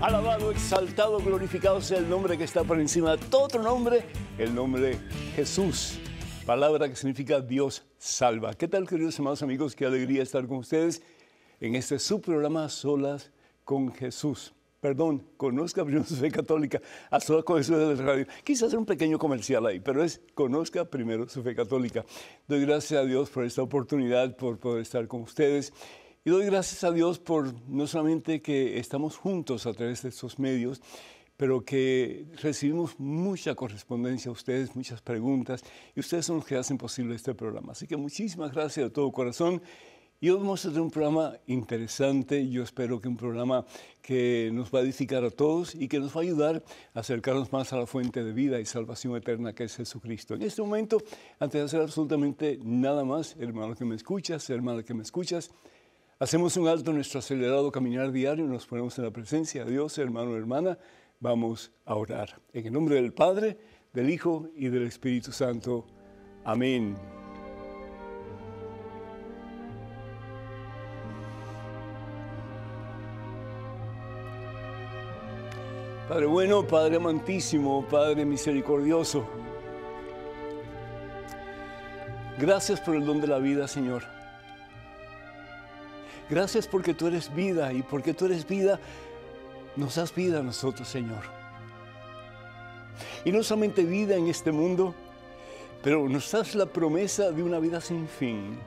Alabado, exaltado, glorificado sea el nombre que está por encima de todo otro nombre, el nombre de Jesús, palabra que significa Dios salva. ¿Qué tal, queridos amados amigos? Qué alegría estar con ustedes en este sub-programa Solas con Jesús. Perdón, Conozca Primero su Fe Católica, a Solas con Jesús de la radio. Quise hacer un pequeño comercial ahí, pero es Conozca Primero su Fe Católica. Doy gracias a Dios por esta oportunidad, por poder estar con ustedes. Y doy gracias a Dios por no solamente que estamos juntos a través de estos medios, pero que recibimos mucha correspondencia a ustedes, muchas preguntas, y ustedes son los que hacen posible este programa. Así que muchísimas gracias de todo corazón. Y hoy vamos a tener un programa interesante, yo espero que un programa que nos va a edificar a todos y que nos va a ayudar a acercarnos más a la fuente de vida y salvación eterna que es Jesucristo. En este momento, antes de hacer absolutamente nada más, hermano que me escuchas, hermana que me escuchas, hacemos un alto en nuestro acelerado caminar diario, nos ponemos en la presencia de Dios, hermano, hermana, vamos a orar. En el nombre del Padre, del Hijo y del Espíritu Santo. Amén. Padre bueno, Padre amantísimo, Padre misericordioso. Gracias por el don de la vida, Señor. Gracias porque tú eres vida y porque tú eres vida nos das vida a nosotros, Señor. Y no solamente vida en este mundo, pero nos das la promesa de una vida sin fin.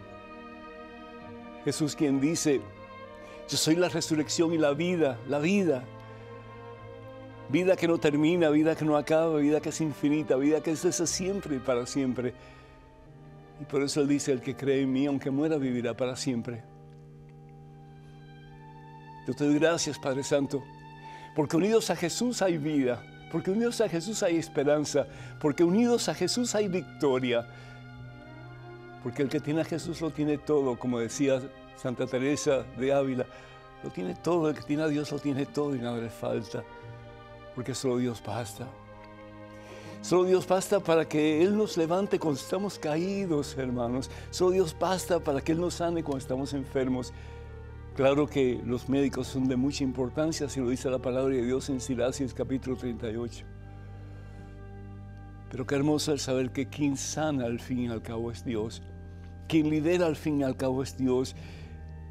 Jesús quien dice, yo soy la resurrección y la vida, la vida. Vida que no termina, vida que no acaba, vida que es infinita, vida que es esa siempre y para siempre. Y por eso Él dice, el que cree en mí, aunque muera, vivirá para siempre. Yo te doy gracias, Padre Santo, porque unidos a Jesús hay vida, porque unidos a Jesús hay esperanza, porque unidos a Jesús hay victoria, porque el que tiene a Jesús lo tiene todo, como decía Santa Teresa de Ávila, lo tiene todo, el que tiene a Dios lo tiene todo y nada le falta, porque solo Dios basta. Solo Dios basta para que Él nos levante cuando estamos caídos, hermanos. Solo Dios basta para que Él nos sane cuando estamos enfermos. Claro que los médicos son de mucha importancia, si lo dice la palabra de Dios en Silasis capítulo 38. Pero qué hermoso el saber que quien sana al fin y al cabo es Dios, quien lidera al fin y al cabo es Dios,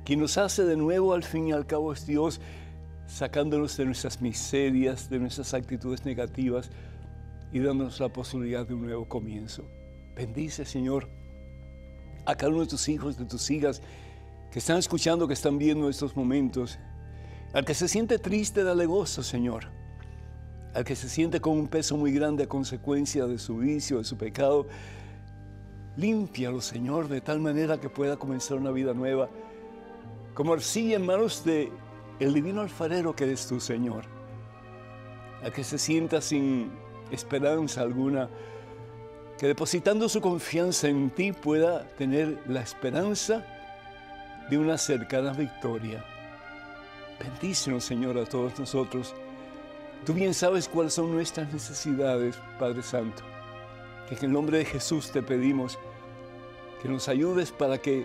quien nos hace de nuevo al fin y al cabo es Dios, sacándonos de nuestras miserias, de nuestras actitudes negativas y dándonos la posibilidad de un nuevo comienzo. Bendice, Señor, a cada uno de tus hijos, de tus hijas que están escuchando, que están viendo estos momentos. Al que se siente triste, dale gozo, Señor. Al que se siente con un peso muy grande a consecuencia de su vicio, de su pecado, límpialo, Señor, de tal manera que pueda comenzar una vida nueva, como arcilla en manos de el divino alfarero que eres tu Señor. Al que se sienta sin esperanza alguna, que depositando su confianza en ti pueda tener la esperanza de una cercana victoria. Bendícenos, Señor, a todos nosotros. Tú bien sabes cuáles son nuestras necesidades, Padre Santo. Que en el nombre de Jesús te pedimos que nos ayudes para que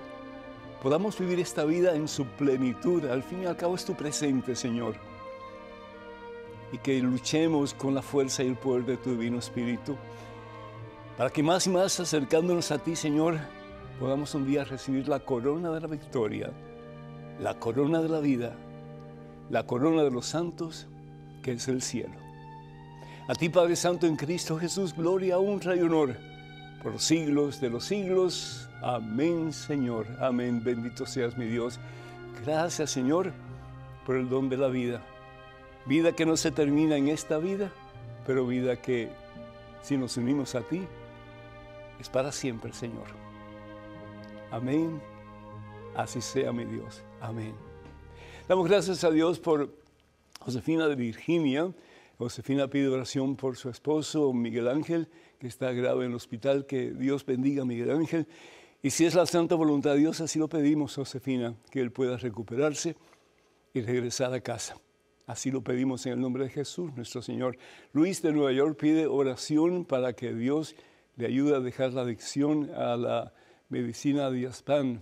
podamos vivir esta vida en su plenitud. Al fin y al cabo es tu presente, Señor. Y que luchemos con la fuerza y el poder de tu Divino Espíritu. Para que más y más acercándonos a ti, Señor, podamos un día recibir la corona de la victoria, la corona de la vida, la corona de los santos, que es el cielo. A ti, Padre Santo, en Cristo Jesús, gloria, honra y honor por los siglos de los siglos. Amén, Señor. Amén. Bendito seas mi Dios. Gracias, Señor, por el don de la vida. Vida que no se termina en esta vida, pero vida que, si nos unimos a ti, es para siempre, Señor. Amén. Así sea mi Dios. Amén. Damos gracias a Dios por Josefina de Virginia. Josefina pide oración por su esposo Miguel Ángel, que está grave en el hospital. Que Dios bendiga a Miguel Ángel. Y si es la santa voluntad de Dios, así lo pedimos, Josefina, que él pueda recuperarse y regresar a casa. Así lo pedimos en el nombre de Jesús, nuestro Señor. Luis de Nueva York pide oración para que Dios le ayude a dejar la adicción a la medicina Pan,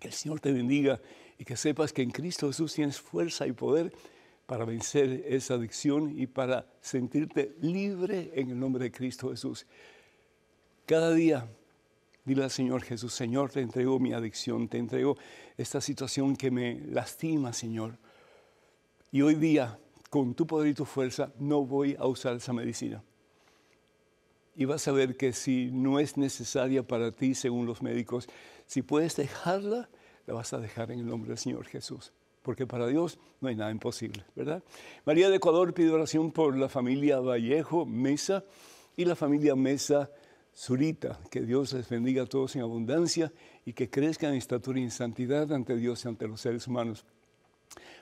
Que el Señor te bendiga y que sepas que en Cristo Jesús tienes fuerza y poder para vencer esa adicción y para sentirte libre en el nombre de Cristo Jesús. Cada día, dile al Señor Jesús, Señor, te entrego mi adicción, te entrego esta situación que me lastima, Señor. Y hoy día, con tu poder y tu fuerza, no voy a usar esa medicina y vas a ver que si no es necesaria para ti, según los médicos, si puedes dejarla, la vas a dejar en el nombre del Señor Jesús. Porque para Dios no hay nada imposible, ¿verdad? María de Ecuador pide oración por la familia Vallejo Mesa y la familia Mesa Zurita. Que Dios les bendiga a todos en abundancia y que crezcan en estatura y en santidad ante Dios y ante los seres humanos.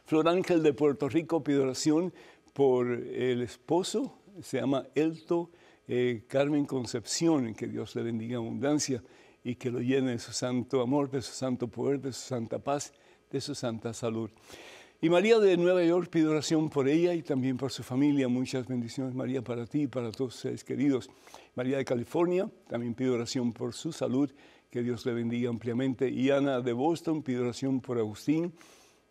Flor Ángel de Puerto Rico pide oración por el esposo, se llama Elto eh, Carmen Concepción, que Dios le bendiga abundancia y que lo llene de su santo amor, de su santo poder, de su santa paz, de su santa salud. Y María de Nueva York pido oración por ella y también por su familia. Muchas bendiciones, María, para ti y para todos ustedes queridos. María de California también pido oración por su salud. Que Dios le bendiga ampliamente. Y Ana de Boston pido oración por Agustín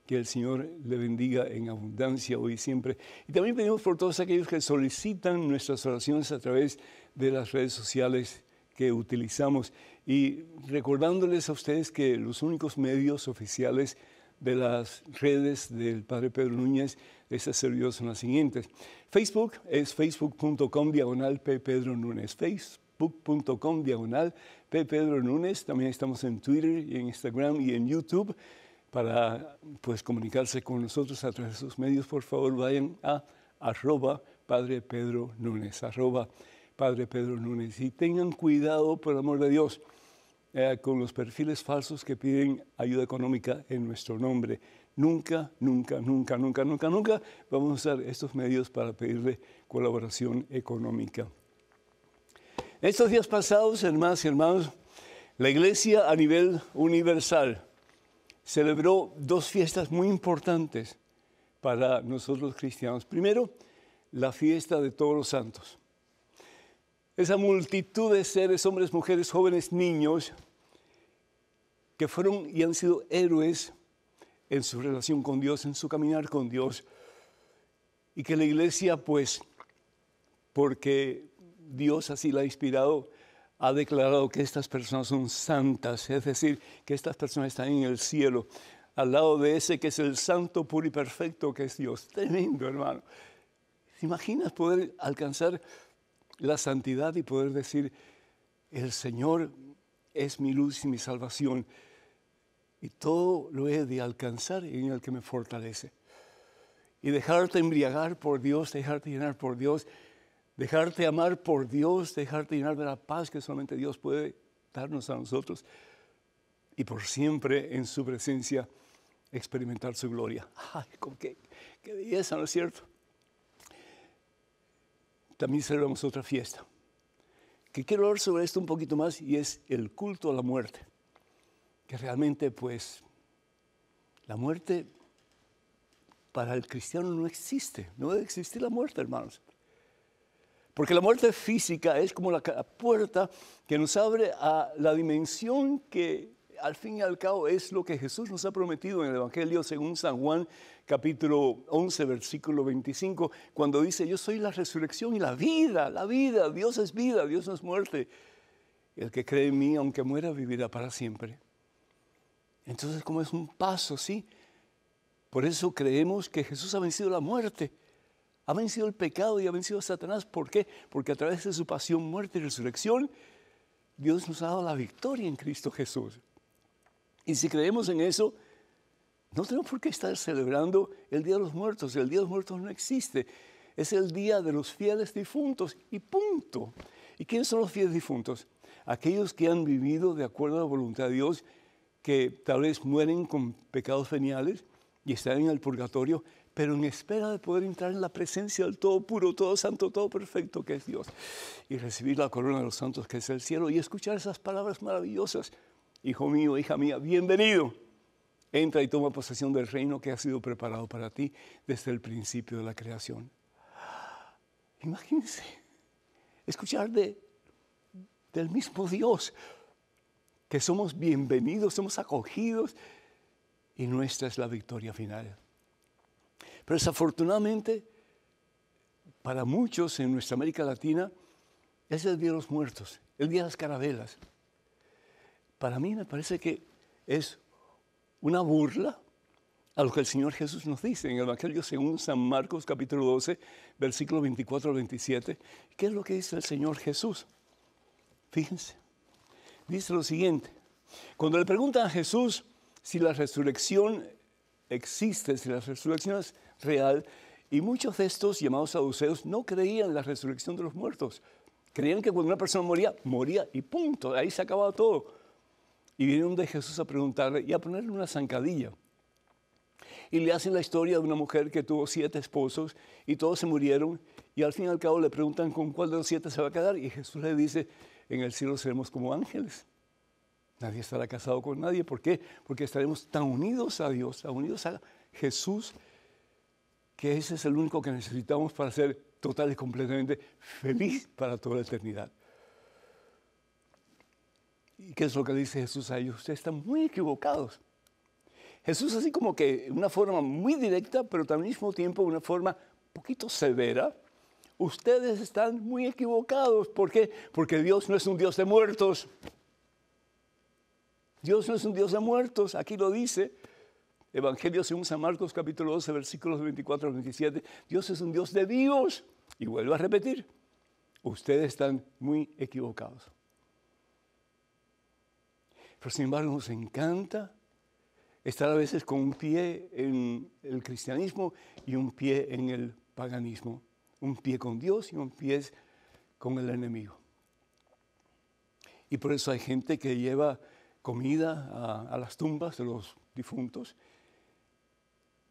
que el Señor le bendiga en abundancia hoy y siempre. Y también pedimos por todos aquellos que solicitan nuestras oraciones a través de las redes sociales que utilizamos. Y recordándoles a ustedes que los únicos medios oficiales de las redes del Padre Pedro Núñez este servidor son las siguientes. Facebook es facebook.com diagonal P. Núñez. Facebook.com diagonal P. Núñez. También estamos en Twitter y en Instagram y en YouTube para pues, comunicarse con nosotros a través de sus medios, por favor vayan a arroba Padre Pedro Núñez, arroba Padre Pedro Núñez. Y tengan cuidado, por amor de Dios, eh, con los perfiles falsos que piden ayuda económica en nuestro nombre. Nunca, nunca, nunca, nunca, nunca, nunca vamos a usar estos medios para pedirle colaboración económica. Estos días pasados, hermanas y hermanos, la iglesia a nivel universal celebró dos fiestas muy importantes para nosotros cristianos. Primero, la fiesta de todos los santos. Esa multitud de seres, hombres, mujeres, jóvenes, niños, que fueron y han sido héroes en su relación con Dios, en su caminar con Dios, y que la iglesia, pues, porque Dios así la ha inspirado, ha declarado que estas personas son santas, es decir, que estas personas están en el cielo, al lado de ese que es el santo puro y perfecto que es Dios. Tremendo, hermano. ¿Te imaginas poder alcanzar la santidad y poder decir, el Señor es mi luz y mi salvación? Y todo lo he de alcanzar en el que me fortalece. Y dejarte embriagar por Dios, dejarte llenar por Dios, dejarte amar por Dios, dejarte llenar de la paz que solamente Dios puede darnos a nosotros y por siempre en su presencia experimentar su gloria. ¡Ay, con qué, qué belleza, ¿no es cierto? También celebramos otra fiesta, que quiero hablar sobre esto un poquito más y es el culto a la muerte, que realmente pues la muerte para el cristiano no existe, no debe existir la muerte, hermanos. Porque la muerte física es como la puerta que nos abre a la dimensión que al fin y al cabo es lo que Jesús nos ha prometido en el Evangelio según San Juan capítulo 11 versículo 25, cuando dice, yo soy la resurrección y la vida, la vida, Dios es vida, Dios no es muerte. El que cree en mí, aunque muera, vivirá para siempre. Entonces, como es un paso, ¿sí? Por eso creemos que Jesús ha vencido la muerte ha vencido el pecado y ha vencido a Satanás. ¿Por qué? Porque a través de su pasión, muerte y resurrección, Dios nos ha dado la victoria en Cristo Jesús. Y si creemos en eso, no tenemos por qué estar celebrando el Día de los Muertos. El Día de los Muertos no existe. Es el Día de los Fieles Difuntos y punto. ¿Y quiénes son los fieles difuntos? Aquellos que han vivido de acuerdo a la voluntad de Dios, que tal vez mueren con pecados veniales y están en el purgatorio, pero en espera de poder entrar en la presencia del todo puro, todo santo, todo perfecto que es Dios, y recibir la corona de los santos que es el cielo, y escuchar esas palabras maravillosas, hijo mío, hija mía, bienvenido. Entra y toma posesión del reino que ha sido preparado para ti desde el principio de la creación. Imagínense, escuchar de, del mismo Dios, que somos bienvenidos, somos acogidos, y nuestra es la victoria final. Pero desafortunadamente, para muchos en nuestra América Latina, es el Día de los Muertos, el Día de las Carabelas. Para mí me parece que es una burla a lo que el Señor Jesús nos dice en el Evangelio según San Marcos capítulo 12, versículo 24 al 27. ¿Qué es lo que dice el Señor Jesús? Fíjense, dice lo siguiente. Cuando le preguntan a Jesús si la resurrección existe, si la resurrección es real. Y muchos de estos llamados saduceos no creían en la resurrección de los muertos. Creían que cuando una persona moría, moría y punto, ahí se acababa todo. Y vinieron de Jesús a preguntarle y a ponerle una zancadilla. Y le hacen la historia de una mujer que tuvo siete esposos y todos se murieron. Y al fin y al cabo le preguntan con cuál de los siete se va a quedar. Y Jesús le dice, en el cielo seremos como ángeles. Nadie estará casado con nadie. ¿Por qué? Porque estaremos tan unidos a Dios, tan unidos a Jesús, que ese es el único que necesitamos para ser total y completamente feliz para toda la eternidad. ¿Y qué es lo que dice Jesús a ellos? Ustedes están muy equivocados. Jesús así como que una forma muy directa, pero al mismo tiempo una forma poquito severa. Ustedes están muy equivocados. ¿Por qué? Porque Dios no es un Dios de muertos. Dios no es un Dios de muertos, aquí lo dice. Evangelio según San Marcos capítulo 12, versículos 24 al 27, Dios es un Dios de Dios. Y vuelvo a repetir, ustedes están muy equivocados. Pero sin embargo nos encanta estar a veces con un pie en el cristianismo y un pie en el paganismo, un pie con Dios y un pie con el enemigo. Y por eso hay gente que lleva comida a las tumbas de los difuntos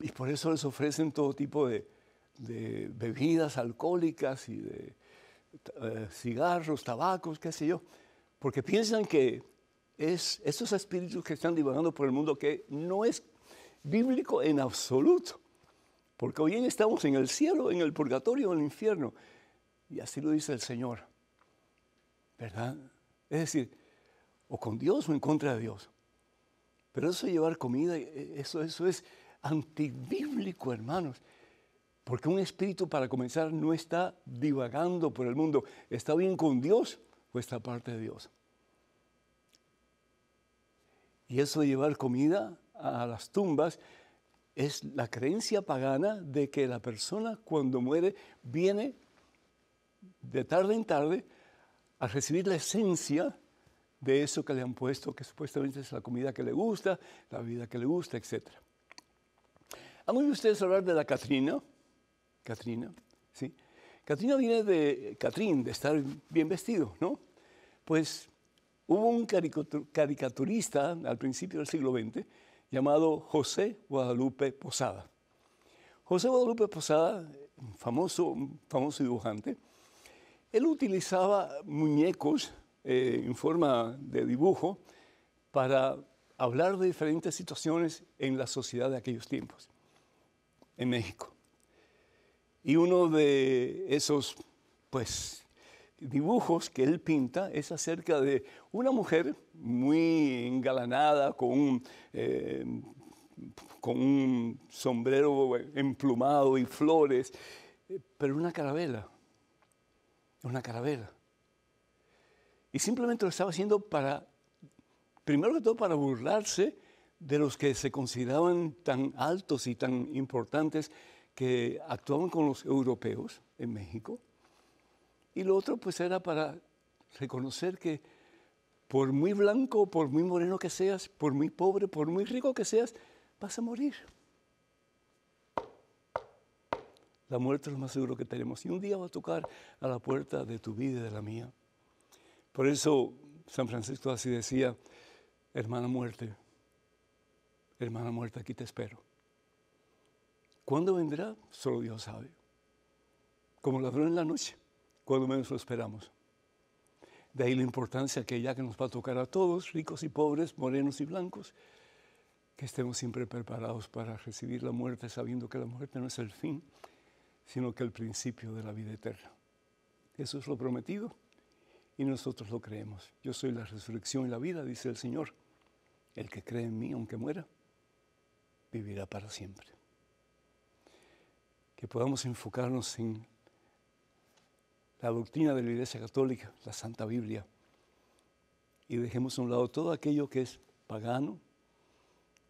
y por eso les ofrecen todo tipo de, bebidas alcohólicas y de eh, cigarros, tabacos, qué sé yo, porque piensan que es estos espíritus que están divagando por el mundo que no es bíblico en absoluto, porque hoy en estamos en el cielo, en el purgatorio, en el infierno, y así lo dice el Señor, ¿verdad? Es decir, o con Dios o en contra de Dios. Pero eso de llevar comida, eh, eso, eso es antibíblico, hermanos. Porque un espíritu, para comenzar, no está divagando por el mundo. Está bien con Dios o está parte de Dios. Y eso de llevar comida a las tumbas es la creencia pagana de que la persona cuando muere viene de tarde en tarde a recibir la esencia de eso que le han puesto, que supuestamente es la comida que le gusta, la vida que le gusta, etcétera. ¿Han oído ustedes hablar de la Catrina? Catrina, ¿sí? Catrina viene de Catrín, de estar bien vestido, ¿no? Pues hubo un caricaturista al principio del siglo XX llamado José Guadalupe Posada. José Guadalupe Posada, famoso, famoso dibujante, él utilizaba muñecos eh, en forma de dibujo para hablar de diferentes situaciones en la sociedad de aquellos tiempos en México. Y uno de esos, pues, dibujos que él pinta es acerca de una mujer muy engalanada, con un, eh, con un sombrero emplumado y flores, pero una carabela, una carabela. Y simplemente lo estaba haciendo para, primero que todo, para burlarse de los que se consideraban tan altos y tan importantes que actuaban con los europeos en México. Y lo otro pues era para reconocer que por muy blanco, por muy moreno que seas, por muy pobre, por muy rico que seas, vas a morir. La muerte es lo más seguro que tenemos. Y un día va a tocar a la puerta de tu vida y de la mía. Por eso San Francisco así decía, hermana muerte, hermana muerta, aquí te espero. ¿Cuándo vendrá? Solo Dios sabe. Como ladrón en la noche, cuando menos lo esperamos. De ahí la importancia que ya que nos va a tocar a todos, ricos y pobres, morenos y blancos, que estemos siempre preparados para recibir la muerte, sabiendo que la muerte no es el fin, sino que el principio de la vida eterna. Eso es lo prometido y nosotros lo creemos. Yo soy la resurrección y la vida, dice el Señor. El que cree en mí, aunque muera, vivirá para siempre. Que podamos enfocarnos en la doctrina de la Iglesia Católica, la Santa Biblia, y dejemos a un lado todo aquello que es pagano,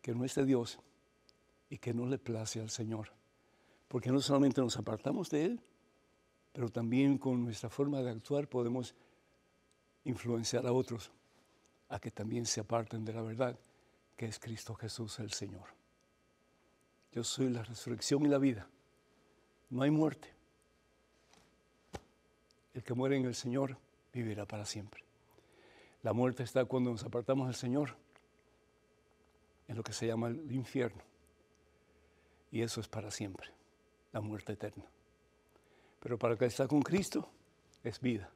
que no es de Dios y que no le place al Señor. Porque no solamente nos apartamos de Él, pero también con nuestra forma de actuar podemos influenciar a otros a que también se aparten de la verdad que es Cristo Jesús el Señor. Yo soy la resurrección y la vida. No hay muerte. El que muere en el Señor vivirá para siempre. La muerte está cuando nos apartamos del Señor, en lo que se llama el infierno. Y eso es para siempre, la muerte eterna. Pero para el que está con Cristo es vida,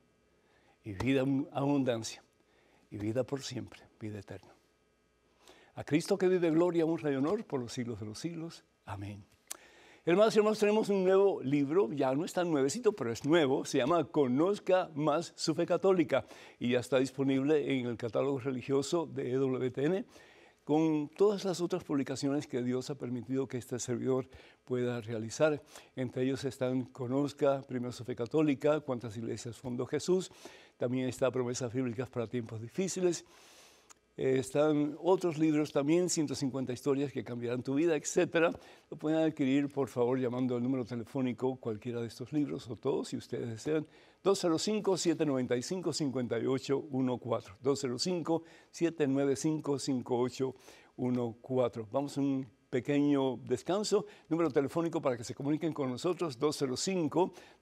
y vida en abundancia, y vida por siempre, vida eterna. A Cristo que vive gloria, honra y honor por los siglos de los siglos. Amén. Hermanos y hermanos, tenemos un nuevo libro, ya no está tan nuevecito, pero es nuevo, se llama Conozca más su fe católica y ya está disponible en el catálogo religioso de EWTN con todas las otras publicaciones que Dios ha permitido que este servidor pueda realizar. Entre ellos están Conozca, Primero su fe católica, Cuántas iglesias fundó Jesús, también está Promesas bíblicas para tiempos difíciles, eh, están otros libros también, 150 historias que cambiarán tu vida, etc. Lo pueden adquirir, por favor, llamando al número telefónico cualquiera de estos libros o todos, si ustedes desean. 205-795-5814. 205-795-5814. Vamos a un pequeño descanso. Número telefónico para que se comuniquen con nosotros,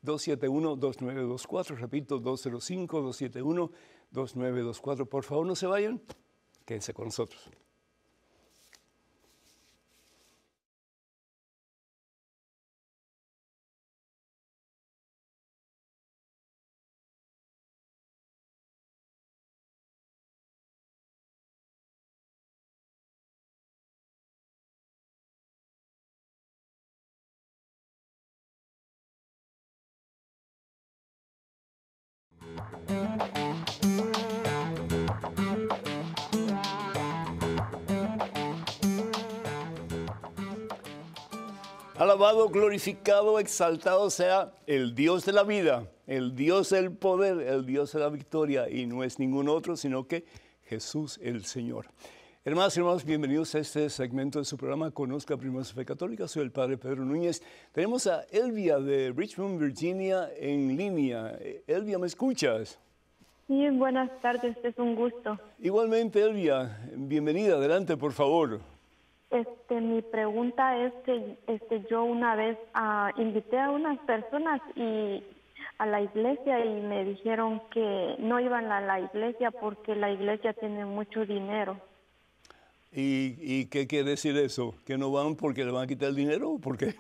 205-271-2924. Repito, 205-271-2924. Por favor, no se vayan. Quédense con nosotros. alabado, glorificado, exaltado sea el Dios de la vida, el Dios del poder, el Dios de la victoria, y no es ningún otro, sino que Jesús el Señor. hermanos y hermanos, bienvenidos a este segmento de su programa Conozca Primera Fe Católica. Soy el Padre Pedro Núñez. Tenemos a Elvia de Richmond, Virginia, en línea. Elvia, ¿me escuchas? Sí, buenas tardes, es un gusto. Igualmente, Elvia, bienvenida, adelante, por favor. Este, mi pregunta es que este, yo una vez ah, invité a unas personas y a la iglesia y me dijeron que no iban a la iglesia porque la iglesia tiene mucho dinero. ¿Y, qué quiere decir eso? ¿Que no van porque le van a quitar el dinero o por qué?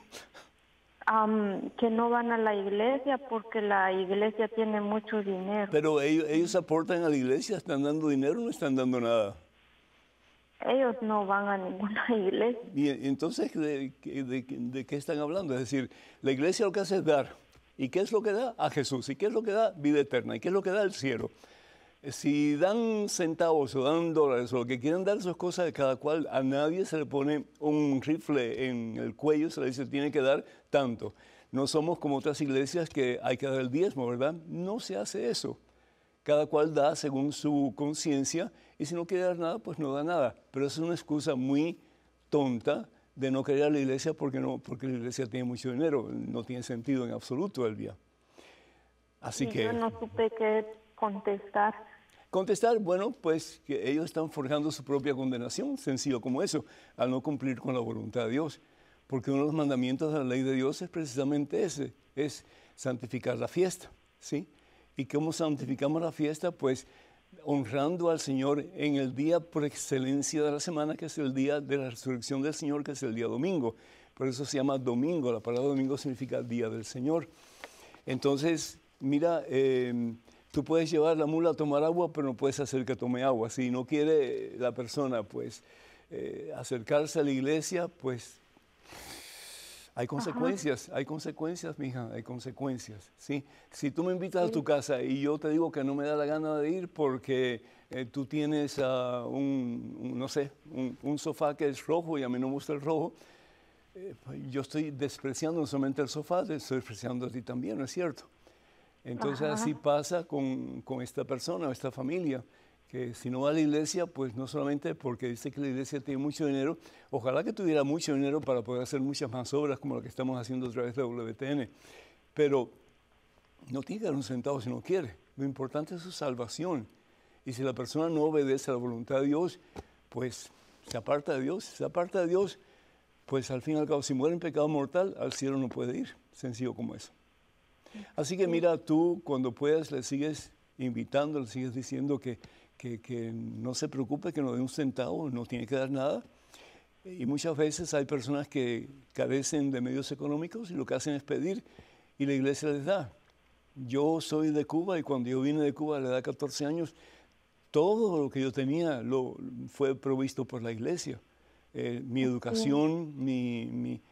que no van a la iglesia porque la iglesia tiene mucho dinero. Pero ellos, ellos aportan a la iglesia, están dando dinero o no están dando nada ellos no van a ninguna iglesia. ¿Y entonces ¿de, qué están hablando? Es decir, la iglesia lo que hace es dar. ¿Y qué es lo que da? A Jesús. ¿Y qué es lo que da? Vida eterna. ¿Y qué es lo que da? El cielo. Si dan centavos o dan dólares o lo que quieran dar, sus cosas de cada cual. A nadie se le pone un rifle en el cuello, se le dice, tiene que dar tanto. No somos como otras iglesias que hay que dar el diezmo, ¿verdad? No se hace eso. Cada cual da según su conciencia y si no quiere dar nada, pues no da nada. Pero es una excusa muy tonta de no querer a la iglesia porque, no, porque la iglesia tiene mucho dinero. No tiene sentido en absoluto, el día. Así que... Yo no supe qué contestar. Contestar, bueno, pues que ellos están forjando su propia condenación, sencillo como eso, al no cumplir con la voluntad de Dios. Porque uno de los mandamientos de la ley de Dios es precisamente ese, es santificar la fiesta, ¿sí? ¿Y cómo santificamos la fiesta? Pues honrando al Señor en el día por excelencia de la semana, que es el día de la resurrección del Señor, que es el día domingo. Por eso se llama domingo, la palabra domingo significa día del Señor. Entonces, mira, em, tú puedes llevar la mula a tomar agua, pero no puedes hacer que tome agua. Si no quiere la persona, pues, eh, acercarse a la iglesia, pues hay consecuencias, hay consecuencias, mija, hay consecuencias. ¿sí? Si tú me invitas a tu casa y yo te digo que no me da la gana de ir porque eh, tú tienes ah, un, no sé, un, sofá que es rojo y a mí no me gusta el rojo, eh, yo estoy despreciando no solamente el sofá, estoy despreciando a ti también, ¿no es cierto? Entonces así pasa con, con esta persona, o esta familia que si no va a la iglesia, pues no solamente porque dice que la iglesia tiene mucho dinero, ojalá que tuviera mucho dinero para poder hacer muchas más obras como la que estamos haciendo a través de WTN, pero no tiene que dar un centavo si no quiere. Lo importante es su salvación. Y si la persona no obedece a la voluntad de Dios, pues se aparta de Dios. se aparta de Dios, pues al fin y al cabo, si muere en pecado mortal, al cielo no puede ir. Sencillo como eso. Así que mira, tú cuando puedas le sigues invitando, le sigues diciendo que que, que no se preocupe, que no dé un centavo, no tiene que dar nada. Y muchas veces hay personas que carecen de medios económicos y lo que hacen es pedir y la iglesia les da. Yo soy de Cuba y cuando yo vine de Cuba a la edad de 14 años, todo lo que yo tenía lo, fue provisto por la iglesia. Eh, mi educación, mi, mi,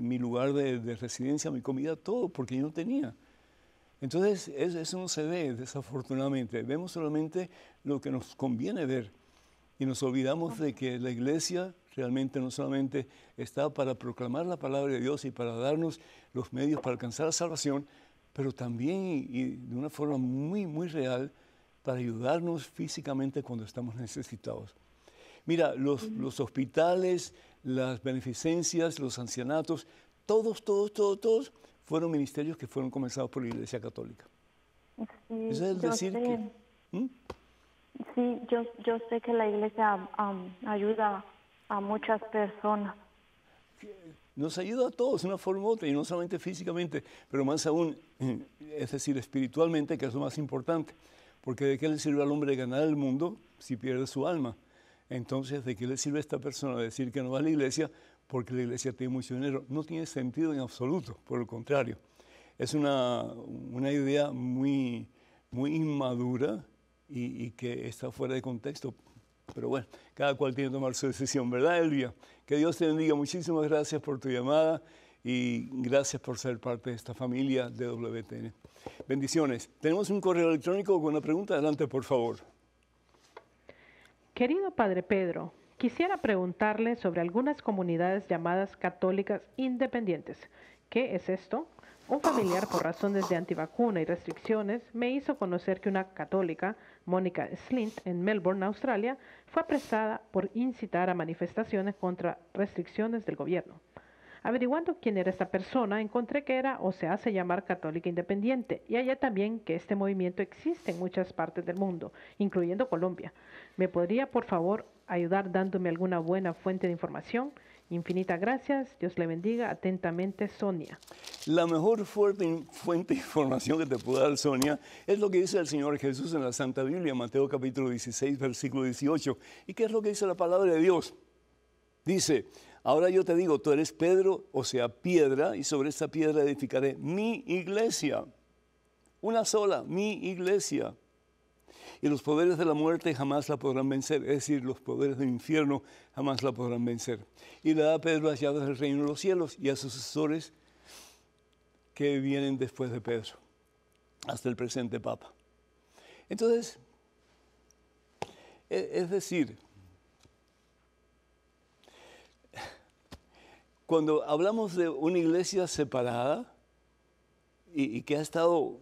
mi, lugar de, de, residencia, mi comida, todo, porque yo no tenía. Entonces, eso no se ve, desafortunadamente. Vemos solamente lo que nos conviene ver y nos olvidamos de que la iglesia realmente no solamente está para proclamar la palabra de Dios y para darnos los medios para alcanzar la salvación, pero también y de una forma muy, muy real para ayudarnos físicamente cuando estamos necesitados. Mira, los, los hospitales, las beneficencias, los ancianatos, todos, todos, todos, todos fueron ministerios que fueron comenzados por la Iglesia Católica. Eso es decir que... ¿Mm? Sí, yo, yo sé que la Iglesia ayuda a muchas personas. Nos ayuda a todos de una forma u otra, y no solamente físicamente, pero más aún, eh, es decir, espiritualmente, que es lo más importante. Porque de qué le sirve al hombre ganar el mundo si pierde su alma. Entonces, ¿de qué le sirve a esta persona decir que no va a la iglesia porque la iglesia tiene mucho dinero, No tiene sentido en absoluto, por el contrario. Es una, idea muy, muy inmadura y, y, que está fuera de contexto. Pero bueno, cada cual tiene que tomar su decisión, ¿verdad, Elvia? Que Dios te bendiga. Muchísimas gracias por tu llamada y gracias por ser parte de esta familia de WTN. Bendiciones. Tenemos un correo electrónico con una pregunta. Adelante, por favor. Querido Padre Pedro, Quisiera preguntarle sobre algunas comunidades llamadas católicas independientes. ¿Qué es esto? Un familiar por razones de antivacuna y restricciones me hizo conocer que una católica, Mónica Slint, en Melbourne, Australia, fue apresada por incitar a manifestaciones contra restricciones del gobierno. Averiguando quién era esta persona, encontré que era o se hace llamar católica independiente y allá también que este movimiento existe en muchas partes del mundo, incluyendo Colombia. ¿Me podría, por favor, ayudar dándome alguna buena fuente de información. Infinita gracias. Dios le bendiga. Atentamente, Sonia. La mejor fuente de información que te puedo dar, Sonia, es lo que dice el Señor Jesús en la Santa Biblia, Mateo capítulo 16, versículo 18. ¿Y qué es lo que dice la palabra de Dios? Dice, ahora yo te digo, tú eres Pedro, o sea, piedra, y sobre esta piedra edificaré mi iglesia. Una sola, mi iglesia y los poderes de la muerte jamás la podrán vencer, es decir, los poderes del infierno jamás la podrán vencer. Y le da a Pedro las llaves del reino de los cielos y a sus sucesores que vienen después de Pedro, hasta el presente Papa. Entonces, e-, es decir, cuando hablamos de una iglesia separada y que ha estado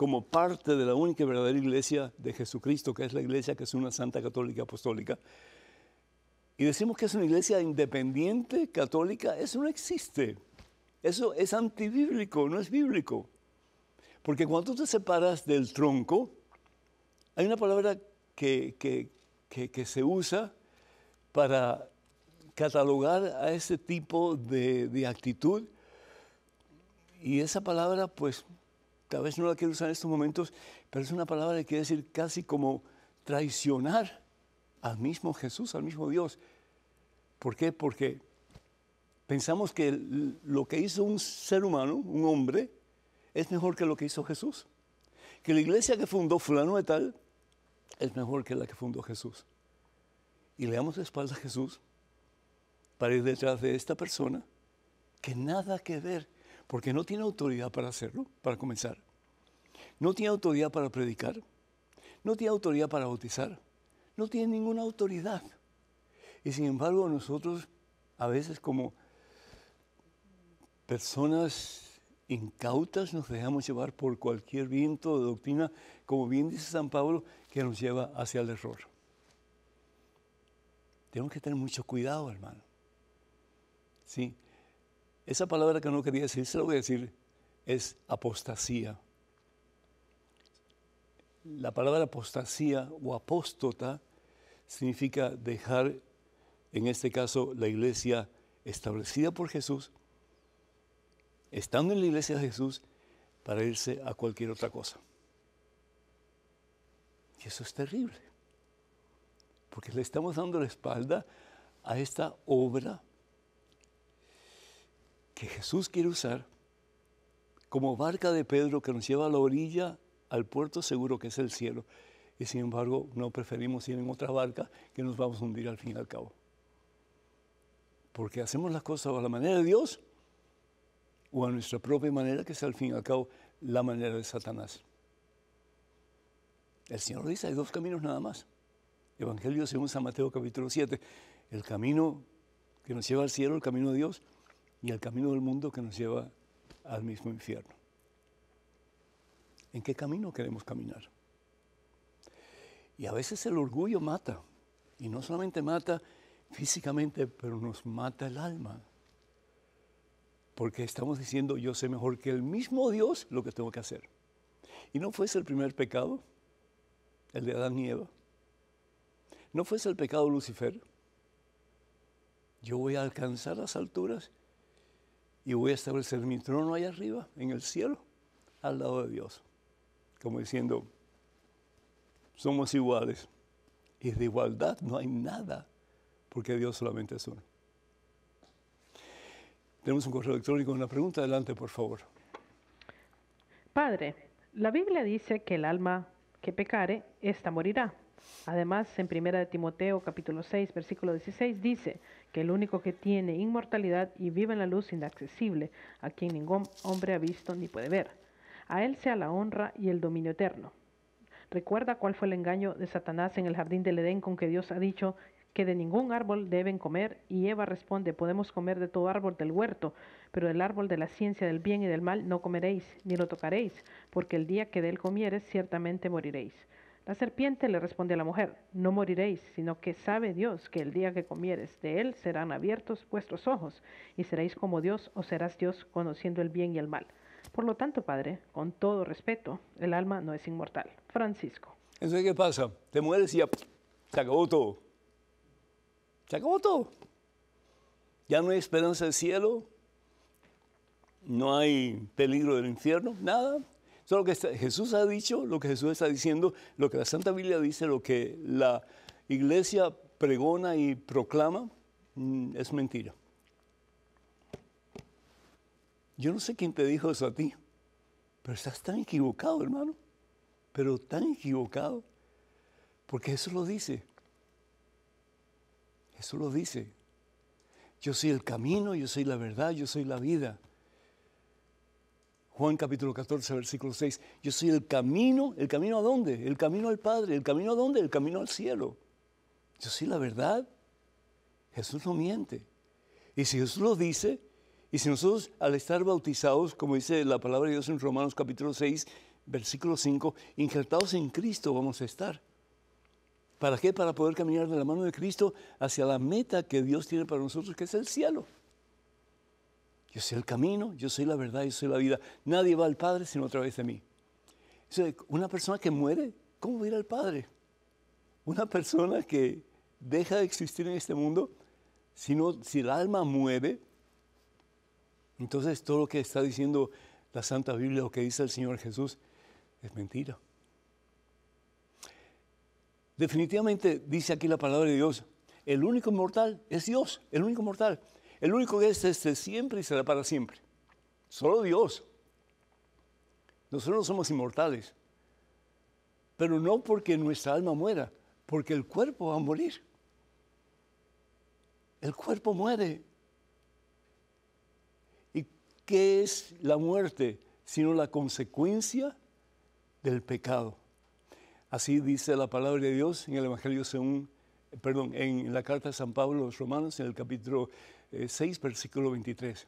como parte de la única y verdadera iglesia de Jesucristo, que es la iglesia que es una santa católica apostólica. Y decimos que es una iglesia independiente, católica, eso no existe. Eso es antibíblico, no es bíblico. Porque cuando tú te separas del tronco, hay una palabra que, se usa para catalogar a ese tipo de, de actitud. Y esa palabra, pues, tal vez no la quiero usar en estos momentos, pero es una palabra que quiere decir casi como traicionar al mismo Jesús, al mismo Dios. ¿Por qué? Porque pensamos que lo que hizo un ser humano, un hombre, es mejor que lo que hizo Jesús. Que la iglesia que fundó fulano de tal es mejor que la que fundó Jesús. Y le damos la espalda a Jesús para ir detrás de esta persona que nada que ver porque no tiene autoridad para hacerlo, para comenzar. No tiene autoridad para predicar. No tiene autoridad para bautizar. No tiene ninguna autoridad. Y sin embargo nosotros, a veces como personas incautas, nos dejamos llevar por cualquier viento de doctrina, como bien dice San Pablo, que nos lleva hacia el error. Tenemos que tener mucho cuidado, hermano. ¿Sí? Esa palabra que no quería decir, se lo voy a decir, es apostasía. La palabra apostasía o apóstata significa dejar, en este caso, la iglesia establecida por Jesús, estando en la iglesia de Jesús, para irse a cualquier otra cosa. Y eso es terrible, porque le estamos dando la espalda a esta obra que Jesús quiere usar como barca de Pedro que nos lleva a la orilla, al puerto seguro que es el cielo. Y sin embargo, no preferimos ir en otra barca que nos vamos a hundir al fin y al cabo. Porque hacemos las cosas a la manera de Dios o a nuestra propia manera, que es al fin y al cabo la manera de Satanás. El Señor dice, hay dos caminos nada más. Evangelio según San Mateo capítulo 7. El camino que nos lleva al cielo, el camino de Dios, y el camino del mundo que nos lleva al mismo infierno. ¿En qué camino queremos caminar? Y a veces el orgullo mata, y no solamente mata físicamente, pero nos mata el alma. Porque estamos diciendo, yo sé mejor que el mismo Dios lo que tengo que hacer. ¿Y no fuese el primer pecado? El de Adán y Eva. ¿No fuese el pecado Lucifer? Yo voy a alcanzar las alturas y voy a establecer mi trono allá arriba, en el cielo, al lado de Dios. Como diciendo, somos iguales. Y de igualdad no hay nada, porque Dios solamente es uno. Tenemos un correo electrónico, una pregunta, adelante, por favor. Padre, la Biblia dice que el alma que pecare, ésta morirá. Además, en 1 Timoteo capítulo 6, versículo 16 dice que el único que tiene inmortalidad y vive en la luz inaccesible, a quien ningún hombre ha visto ni puede ver. A él sea la honra y el dominio eterno. Recuerda cuál fue el engaño de Satanás en el jardín del Edén con que Dios ha dicho que de ningún árbol deben comer y Eva responde, podemos comer de todo árbol del huerto, pero del árbol de la ciencia del bien y del mal no comeréis, ni lo tocaréis, porque el día que de él comieres ciertamente moriréis. La serpiente le responde a la mujer, no moriréis, sino que sabe Dios que el día que comieres de él serán abiertos vuestros ojos, y seréis como Dios o serás Dios conociendo el bien y el mal. Por lo tanto, Padre, con todo respeto, el alma no es inmortal. Francisco. Entonces, ¿qué pasa? Te mueres y ya se acabó todo. Se acabó todo. Ya no hay esperanza del cielo, no hay peligro del infierno, nada. Todo lo que Jesús ha dicho, lo que Jesús está diciendo, lo que la Santa Biblia dice, lo que la iglesia pregona y proclama, mm, es mentira. Yo no sé quién te dijo eso a ti, pero estás tan equivocado, hermano, pero tan equivocado, porque eso lo dice. Eso lo dice. Yo soy el camino, yo soy la verdad, yo soy la vida. Juan capítulo 14, versículo 6. Yo soy el camino, ¿el camino a dónde? El camino al Padre, ¿el camino a dónde? El camino al cielo. Yo soy la verdad. Jesús no miente. Y si Jesús lo dice, y si nosotros al estar bautizados, como dice la palabra de Dios en Romanos capítulo 6, versículo 5, injertados en Cristo vamos a estar. ¿Para qué? Para poder caminar de la mano de Cristo hacia la meta que Dios tiene para nosotros, que es el cielo. Yo soy el camino, yo soy la verdad, yo soy la vida. Nadie va al Padre sino a través de mí. Una persona que muere, ¿cómo va a ir al Padre? Una persona que deja de existir en este mundo, si, si el alma muere, entonces todo lo que está diciendo la Santa Biblia, o que dice el Señor Jesús, es mentira. Definitivamente dice aquí la palabra de Dios, el único mortal es Dios, el único mortal. El único que es este siempre y será para siempre. Solo Dios. Nosotros somos inmortales. Pero no porque nuestra alma muera, porque el cuerpo va a morir. El cuerpo muere. ¿Y qué es la muerte? Sino la consecuencia del pecado. Así dice la palabra de Dios en el Evangelio según, perdón, en la carta de San Pablo a los Romanos, en el capítulo 6, eh, versículo 23.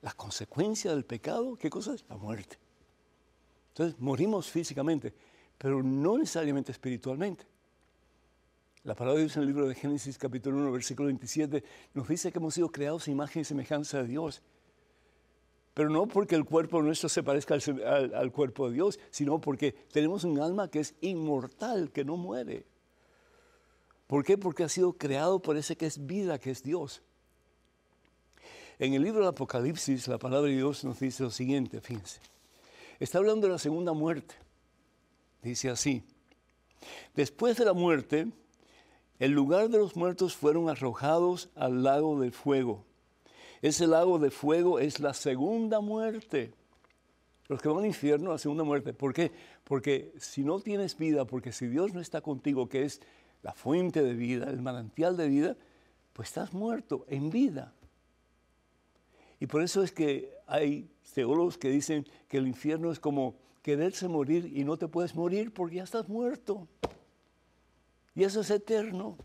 La consecuencia del pecado, ¿qué cosa es? La muerte. Entonces morimos físicamente, pero no necesariamente espiritualmente. La palabra de Dios en el libro de Génesis capítulo 1, versículo 27 nos dice que hemos sido creados a imagen y semejanza de Dios. Pero no porque el cuerpo nuestro se parezca al, al cuerpo de Dios, sino porque tenemos un alma que es inmortal, que no muere. ¿Por qué? Porque ha sido creado por ese que es vida, que es Dios. En el libro del Apocalipsis, la palabra de Dios nos dice lo siguiente, fíjense. Está hablando de la segunda muerte. Dice así, después de la muerte, el lugar de los muertos fueron arrojados al lago de fuego. Ese lago de fuego es la segunda muerte. Los que van al infierno, la segunda muerte. ¿Por qué? Porque si no tienes vida, porque si Dios no está contigo, que es la fuente de vida, el manantial de vida, pues estás muerto en vida. Y por eso es que hay teólogos que dicen que el infierno es como quererse morir y no te puedes morir porque ya estás muerto. Y eso es eterno.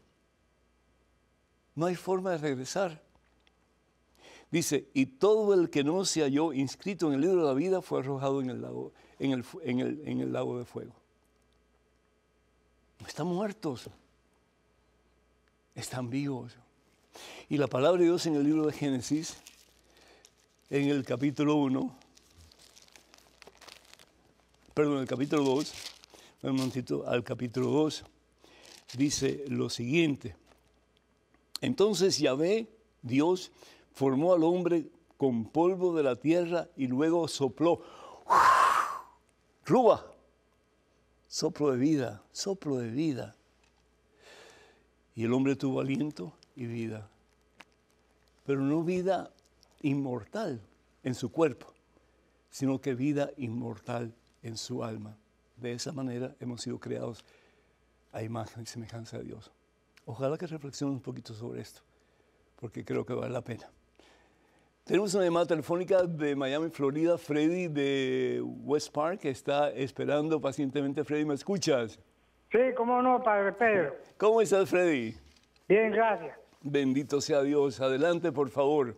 No hay forma de regresar. Dice, y todo el que no se halló inscrito en el libro de la vida fue arrojado en el lago, en el, en el, lago de fuego. están muertos, están vivos. Y la palabra de Dios en el libro de Génesis en el capítulo 1, perdón, el capítulo 2, un momentito, al capítulo 2, dice lo siguiente. Entonces Yahvé, Dios, formó al hombre con polvo de la tierra y luego sopló. Ruba, soplo de vida, soplo de vida. Y el hombre tuvo aliento y vida. Pero no vida inmortal en su cuerpo, sino que vida inmortal en su alma. De esa manera hemos sido creados a imagen y semejanza de Dios. Ojalá que reflexionen un poquito sobre esto, porque creo que vale la pena. Tenemos una llamada telefónica de Miami, Florida. Freddy de West Park está esperando pacientemente. Freddy, ¿me escuchas? Sí, cómo no, Padre Pedro. ¿Cómo estás, Freddy? Bien, gracias. Bendito sea Dios. Adelante, por favor.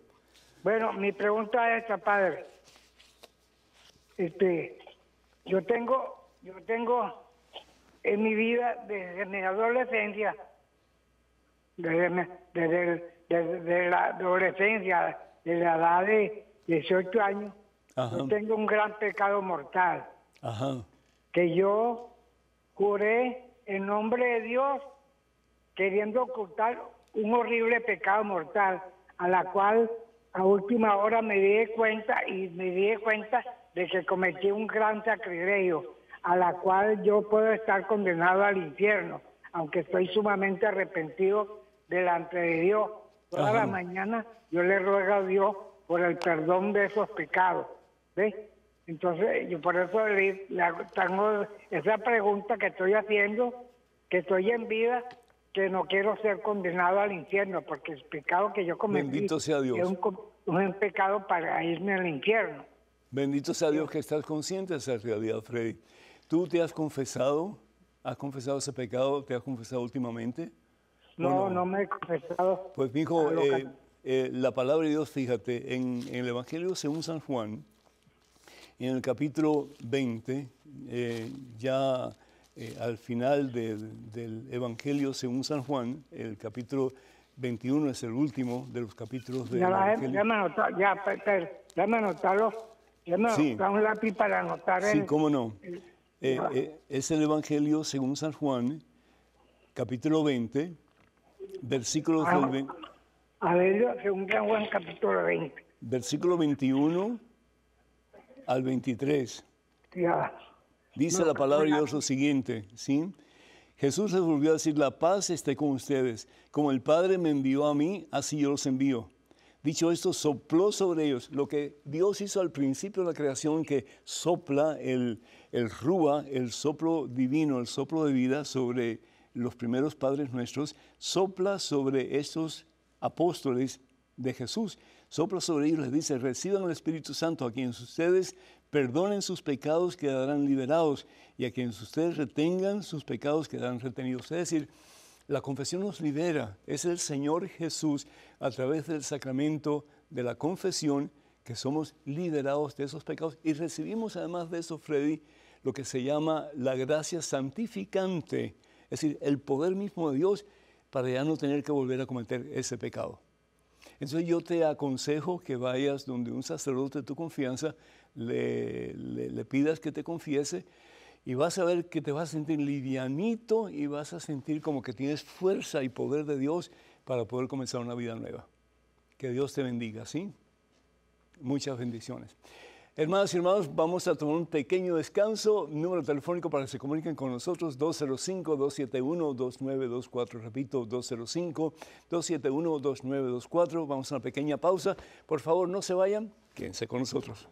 Bueno, mi pregunta es esta, padre. Este, yo tengo, yo tengo en mi vida desde mi adolescencia, desde, la adolescencia, de la edad de 18 años, tengo un gran pecado mortal. Que yo juré en nombre de Dios, queriendo ocultar un horrible pecado mortal, a la cual a última hora me di cuenta y me di cuenta de que cometí un gran sacrilegio, a la cual yo puedo estar condenado al infierno, aunque estoy sumamente arrepentido delante de Dios. Toda la mañana yo le ruego a Dios por el perdón de esos pecados. Entonces, yo por eso le, esa pregunta que estoy haciendo, que estoy en vida no quiero ser condenado al infierno, porque el pecado que yo cometí Bendito sea Dios. es un, pecado para irme al infierno. Bendito sea Dios que estás consciente de esa realidad, Freddy. ¿Tú te has confesado? ¿Has confesado ese pecado? ¿Te has confesado últimamente? No, no? me he confesado. Pues, mi eh, eh, la palabra de Dios, fíjate, en, el Evangelio según San Juan, en el capítulo 20, eh, ya eh, al final del Evangelio según San Juan, el capítulo 21 es el último de los capítulos del eh, Evangelio. Ya me ya, Peter, ya me anotaron, ya me sí. un lápiz para anotar. El, sí, cómo no. Eh, es el Evangelio según San Juan, capítulo 20, versículos 20. Ah, a ver, según San Juan, capítulo 20. Versículo 21 al 23. Ya. Dice la palabra de Dios lo siguiente, ¿sí? Jesús les volvió a decir, la paz esté con ustedes. Como el Padre me envió a mí, así yo los envío. Dicho esto, sopló sobre ellos lo que Dios hizo al principio de la creación, que sopla el, el rúa, el soplo divino, el soplo de vida sobre los primeros padres nuestros, sopla sobre estos apóstoles de Jesús. Sopla sobre ellos, les dice, reciban el Espíritu Santo a quienes ustedes perdonen sus pecados, quedarán liberados, y a quienes ustedes retengan sus pecados, quedarán retenidos. Es decir, la confesión nos libera, es el Señor Jesús a través del sacramento de la confesión que somos liberados de esos pecados y recibimos además de eso, Freddy, lo que se llama la gracia santificante, es decir, el poder mismo de Dios para ya no tener que volver a cometer ese pecado. Entonces yo te aconsejo que vayas donde un sacerdote de tu confianza le, pidas que te confiese y vas a ver que te vas a sentir livianito y vas a sentir como que tienes fuerza y poder de Dios para poder comenzar una vida nueva. Que Dios te bendiga, ¿sí? Muchas bendiciones. Hermanas y hermanos, vamos a tomar un pequeño descanso. Número telefónico para que se comuniquen con nosotros, 205-271-2924. Repito, 205-271-2924. Vamos a una pequeña pausa. Por favor, no se vayan, quédense con nosotros.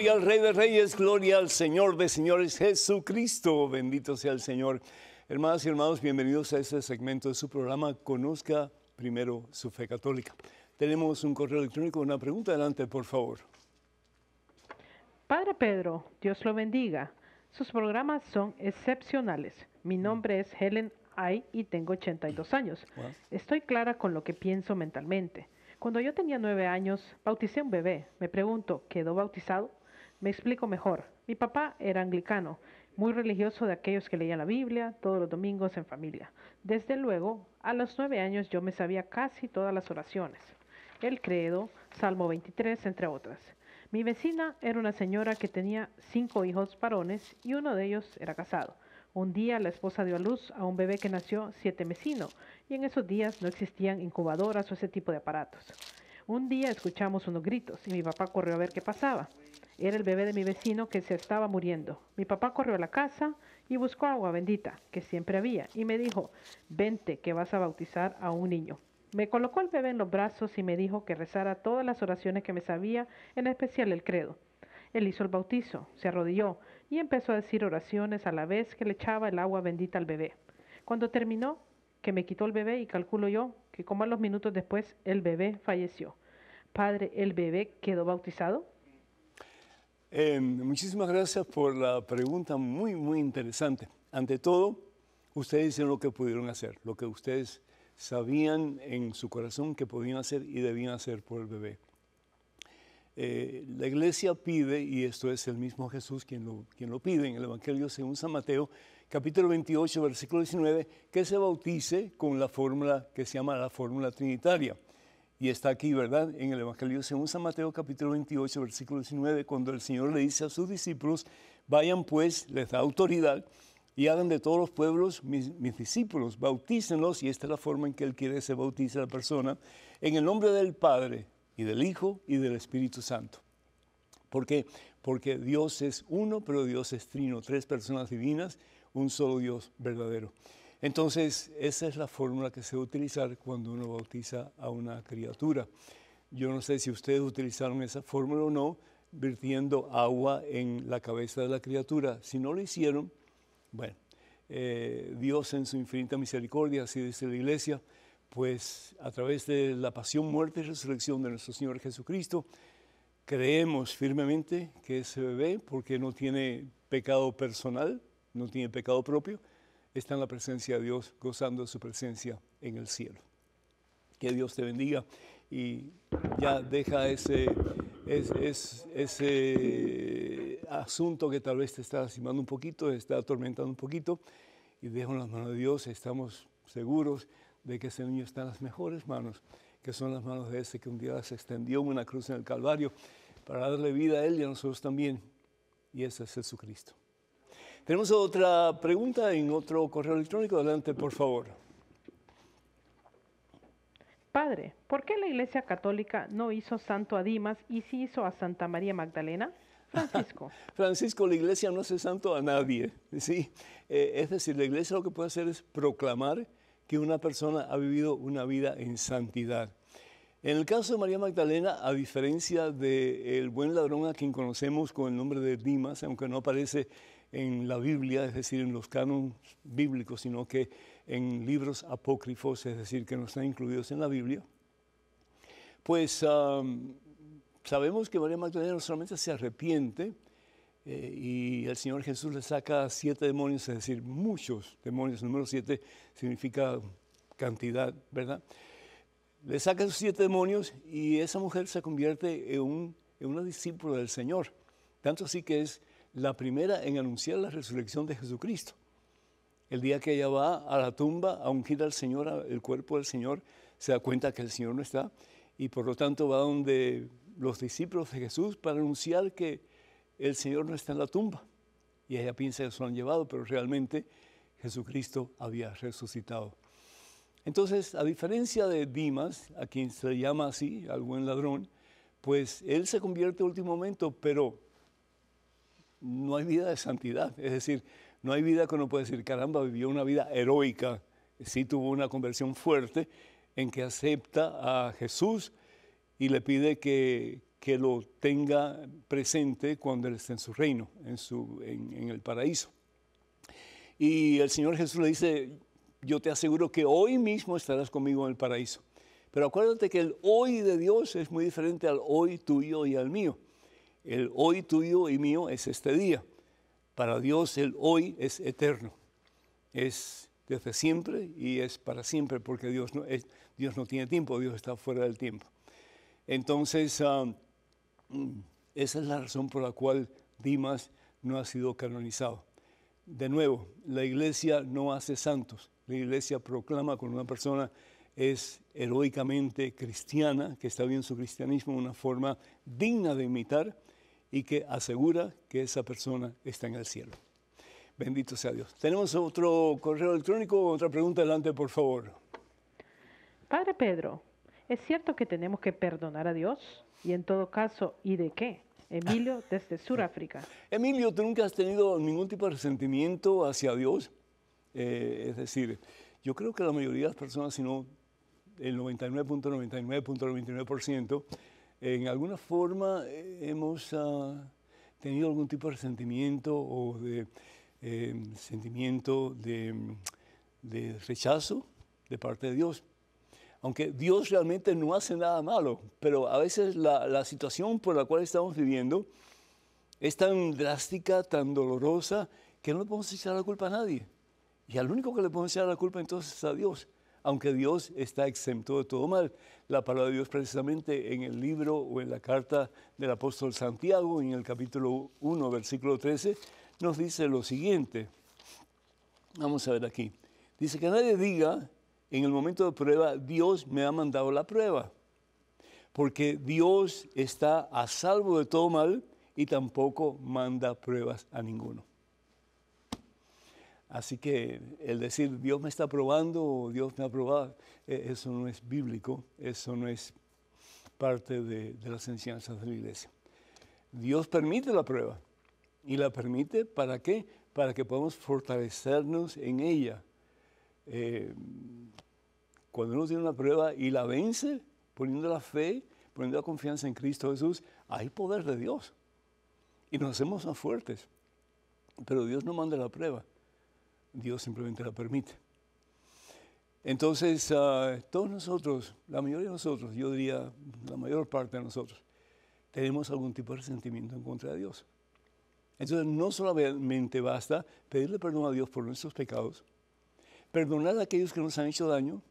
Gloria al Rey de Reyes, gloria al Señor de Señores, Jesucristo. Bendito sea el Señor. Hermanas y hermanos, bienvenidos a este segmento de su programa Conozca primero su fe católica. Tenemos un correo electrónico, una pregunta. Adelante, por favor. Padre Pedro, Dios lo bendiga. Sus programas son excepcionales. Mi mm. nombre es Helen Ay y tengo 82 años. Estoy clara con lo que pienso mentalmente. Cuando yo tenía nueve años, bauticé un bebé. Me pregunto, ¿quedó bautizado? Me explico mejor. Mi papá era anglicano, muy religioso de aquellos que leían la Biblia todos los domingos en familia. Desde luego, a los nueve años yo me sabía casi todas las oraciones, el credo, Salmo 23, entre otras. Mi vecina era una señora que tenía cinco hijos varones y uno de ellos era casado. Un día la esposa dio a luz a un bebé que nació siete mesino y en esos días no existían incubadoras o ese tipo de aparatos. Un día escuchamos unos gritos y mi papá corrió a ver qué pasaba. Era el bebé de mi vecino que se estaba muriendo. Mi papá corrió a la casa y buscó agua bendita, que siempre había, y me dijo, vente que vas a bautizar a un niño. Me colocó el bebé en los brazos y me dijo que rezara todas las oraciones que me sabía, en especial el credo. Él hizo el bautizo, se arrodilló y empezó a decir oraciones a la vez que le echaba el agua bendita al bebé. Cuando terminó, que me quitó el bebé y calculo yo que como a los minutos después el bebé falleció. Padre, ¿el bebé quedó bautizado? Em, muchísimas gracias por la pregunta muy, muy interesante. Ante todo, ustedes hicieron lo que pudieron hacer, lo que ustedes sabían en su corazón que podían hacer y debían hacer por el bebé. Eh, la iglesia pide, y esto es el mismo Jesús quien lo, quien lo pide en el Evangelio según San Mateo, capítulo 28, versículo 19, que se bautice con la fórmula que se llama la fórmula trinitaria y está aquí, ¿verdad? En el Evangelio según San Mateo capítulo 28, versículo 19, cuando el Señor le dice a sus discípulos, vayan pues, les da autoridad y hagan de todos los pueblos mis, discípulos, bautícenlos, y esta es la forma en que Él quiere que se bautice la persona, en el nombre del Padre y del Hijo y del Espíritu Santo. ¿Por qué? Porque Dios es uno, pero Dios es trino, tres personas divinas, un solo Dios verdadero. Entonces, esa es la fórmula que se a utilizar cuando uno bautiza a una criatura. Yo no sé si ustedes utilizaron esa fórmula o no, virtiendo agua en la cabeza de la criatura. Si no lo hicieron, bueno, eh, Dios en su infinita misericordia, así dice la iglesia, pues a través de la pasión, muerte y resurrección de nuestro Señor Jesucristo, creemos firmemente que ese bebé, porque no tiene pecado personal, no tiene pecado propio, está en la presencia de Dios, gozando de su presencia en el cielo. Que Dios te bendiga y ya deja ese, asunto que tal vez te está lastimando un poquito, te está atormentando un poquito, y deja en las manos de Dios. Estamos seguros de que ese niño está en las mejores manos, que son las manos de ese que un día se extendió en una cruz en el Calvario para darle vida a él y a nosotros también. Y ese es Jesucristo. Tenemos otra pregunta en otro correo electrónico. Adelante, por favor. Padre, ¿por qué la Iglesia Católica no hizo santo a Dimas y sí hizo a Santa María Magdalena? Francisco. Francisco, la iglesia no hace santo a nadie. ¿sí? Eh, es decir, la iglesia lo que puede hacer es proclamar que una persona ha vivido una vida en santidad. En el caso de María Magdalena, a diferencia del buen ladrón a quien conocemos con el nombre de Dimas, aunque no aparece en la Biblia, es decir, en los cánones bíblicos, sino que en libros apócrifos, es decir, que no están incluidos en la Biblia, pues sabemos que María Magdalena no solamente se arrepiente, eh, y el Señor Jesús le saca siete demonios, es decir, muchos demonios. El número siete significa cantidad, ¿verdad? Le saca esos siete demonios y esa mujer se convierte en, un, en una discípula del Señor. Tanto así que es la primera en anunciar la resurrección de Jesucristo. El día que ella va a la tumba a ungir al Señor, el cuerpo del Señor, se da cuenta que el Señor no está y por lo tanto va donde los discípulos de Jesús para anunciar que el Señor no está en la tumba. Y ella piensa que se lo han llevado, pero realmente Jesucristo había resucitado. Entonces, a diferencia de Dimas, a quien se llama así, al buen ladrón, pues él se convierte en último momento, pero no hay vida de santidad. Es decir, no hay vida que uno puede decir, caramba, vivió una vida heroica, sí tuvo una conversión fuerte en que acepta a Jesús y le pide que, lo tenga presente cuando Él esté en su reino, en, su, en el paraíso. Y el Señor Jesús le dice, yo te aseguro que hoy mismo estarás conmigo en el paraíso. Pero acuérdate que el hoy de Dios es muy diferente al hoy tuyo y al mío el hoy tuyo y mío es este día. Para Dios el hoy es eterno. Es desde siempre y es para siempre, porque Dios no, Dios no tiene tiempo, Dios está fuera del tiempo. Entonces, ah, mm, esa es la razón por la cual Dimas no ha sido canonizado. De nuevo, la iglesia no hace santos, la iglesia proclama con una persona es heroicamente cristiana, que está bien su cristianismo, una forma digna de imitar y que asegura que esa persona está en el cielo. Bendito sea Dios. Tenemos otro correo electrónico, otra pregunta adelante, por favor. Padre Pedro, ¿es cierto que tenemos que perdonar a Dios? Y en todo caso, ¿y de qué? Emilio desde Sudáfrica. Emilio, ¿tú nunca has tenido ningún tipo de resentimiento hacia Dios? Eh, es decir, yo creo que la mayoría de las personas, si no el 99.99.99%, en alguna forma eh, hemos ah, tenido algún tipo de resentimiento o de em, sentimiento de, rechazo de parte de Dios aunque Dios realmente no hace nada malo, pero a veces la, la, situación por la cual estamos viviendo es tan drástica, tan dolorosa, que no le podemos echar la culpa a nadie. Y al único que le podemos echar la culpa entonces es a Dios aunque Dios está exento de todo mal. La palabra de Dios precisamente en el libro o en la carta del apóstol Santiago, en el capítulo 1, versículo 13, nos dice lo siguiente. Vamos a ver aquí. Dice que nadie diga en el momento de prueba, Dios me ha mandado la prueba, porque Dios está a salvo de todo mal y tampoco manda pruebas a ninguno. Así que el decir Dios me está probando o Dios me ha probado, e, eso no es bíblico, eso no es parte de, las enseñanzas de la iglesia. Dios permite la prueba y la permite para qué? Para que podamos fortalecernos en ella. Eh, cuando uno tiene una prueba y la vence, poniendo la fe, poniendo la confianza en Cristo Jesús, hay poder de Dios. Y nos hacemos más fuertes. Pero Dios no manda la prueba. Dios simplemente la permite. Entonces, ah, todos nosotros, la mayoría de nosotros, yo diría la mayor parte de nosotros, tenemos algún tipo de resentimiento en contra de Dios. Entonces, no solamente basta pedirle perdón a Dios por nuestros pecados, perdonar a aquellos que nos han hecho daño,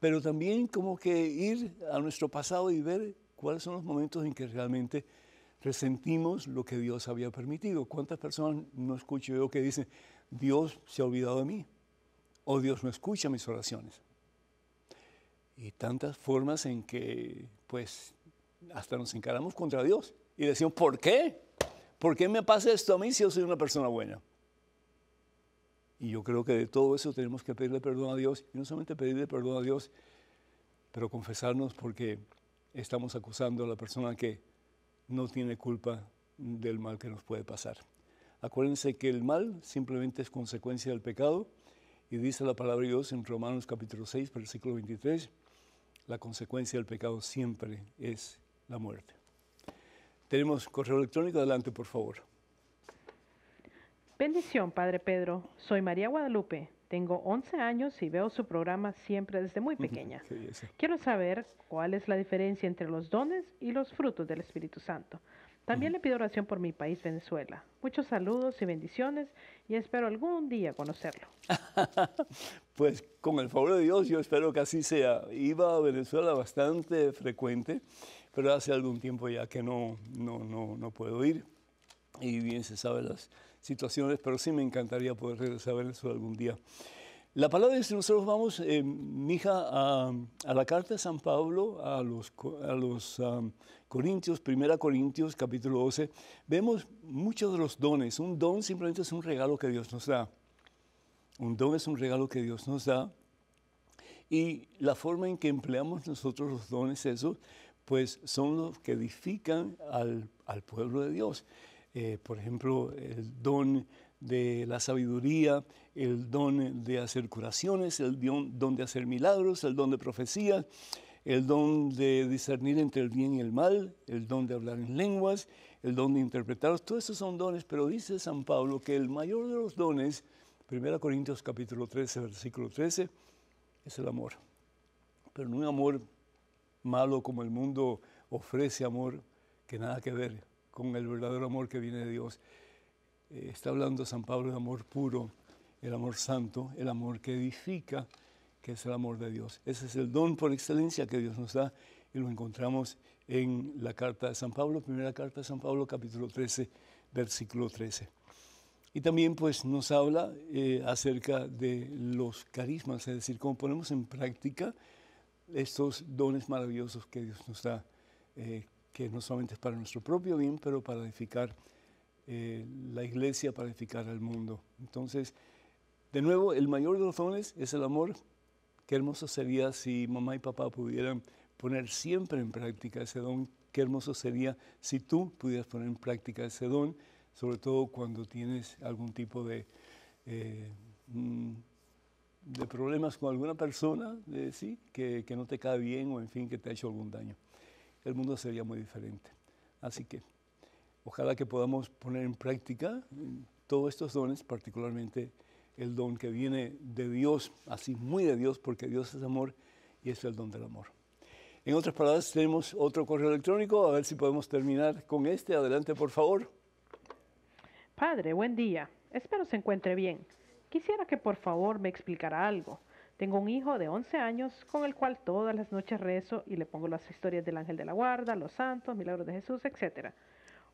pero también como que ir a nuestro pasado y ver cuáles son los momentos en que realmente resentimos lo que Dios había permitido. ¿Cuántas personas no escucho yo que dicen, Dios se ha olvidado de mí o Dios no escucha mis oraciones. Y tantas formas en que pues hasta nos encaramos contra Dios y decimos, ¿por qué? ¿Por qué me pasa esto a mí si yo soy una persona buena? Y yo creo que de todo eso tenemos que pedirle perdón a Dios y no solamente pedirle perdón a Dios, pero confesarnos porque estamos acusando a la persona que no tiene culpa del mal que nos puede pasar. Acuérdense que el mal simplemente es consecuencia del pecado y dice la palabra de Dios en Romanos capítulo 6, versículo 23, la consecuencia del pecado siempre es la muerte. Tenemos correo electrónico, adelante por favor. Bendición, Padre Pedro. Soy María Guadalupe. Tengo 11 años y veo su programa siempre desde muy pequeña. Quiero saber cuál es la diferencia entre los dones y los frutos del Espíritu Santo. También le pido oración por mi país, Venezuela. Muchos saludos y bendiciones y espero algún día conocerlo. pues con el favor de Dios, yo espero que así sea. Iba a Venezuela bastante frecuente, pero hace algún tiempo ya que no, no, no, no puedo ir. Y bien se sabe las situaciones, pero sí me encantaría poder regresar a Venezuela algún día. La palabra si nosotros vamos, eh, mija, a, la carta de San Pablo, a los, los Corintios, 1 Corintios capítulo 12, vemos muchos de los dones. Un don simplemente es un regalo que Dios nos da. Un don es un regalo que Dios nos da. Y la forma en que empleamos nosotros los dones esos, pues son los que edifican al, pueblo de Dios. Eh, por ejemplo, el don de la sabiduría, el don de hacer curaciones, el don, de hacer milagros, el don de profecía, el don de discernir entre el bien y el mal, el don de hablar en lenguas, el don de interpretar. Todos esos son dones, pero dice San Pablo que el mayor de los dones, 1 Corintios capítulo 13, versículo 13, es el amor. Pero no un amor malo como el mundo ofrece amor, que nada que ver con el verdadero amor que viene de Dios. Eh, está hablando San Pablo de amor puro, el amor santo, el amor que edifica, que es el amor de Dios. Ese es el don por excelencia que Dios nos da y lo encontramos en la carta de San Pablo, primera carta de San Pablo, capítulo 13, versículo 13. Y también pues nos habla eh, acerca de los carismas, es decir, cómo ponemos en práctica estos dones maravillosos que Dios nos da, eh, que no solamente es para nuestro propio bien, pero para edificar eh, la iglesia para edificar al mundo. Entonces, de nuevo, el mayor de los dones es el amor. Qué hermoso sería si mamá y papá pudieran poner siempre en práctica ese don. Qué hermoso sería si tú pudieras poner en práctica ese don, sobre todo cuando tienes algún tipo de, eh, mm, de problemas con alguna persona, sí, que no te cae bien o en fin, que te ha hecho algún daño. El mundo sería muy diferente. Así que Ojalá que podamos poner en práctica mm, todos estos dones, particularmente el don que viene de Dios, así muy de Dios, porque Dios es amor y es el don del amor. En otras palabras, tenemos otro correo electrónico, a ver si podemos terminar con este. Adelante, por favor. Padre, buen día. Espero se encuentre bien. Quisiera que por favor me explicara algo. Tengo un hijo de 11 años con el cual todas las noches rezo y le pongo las historias del ángel de la guarda, los santos, milagros de Jesús, etcétera.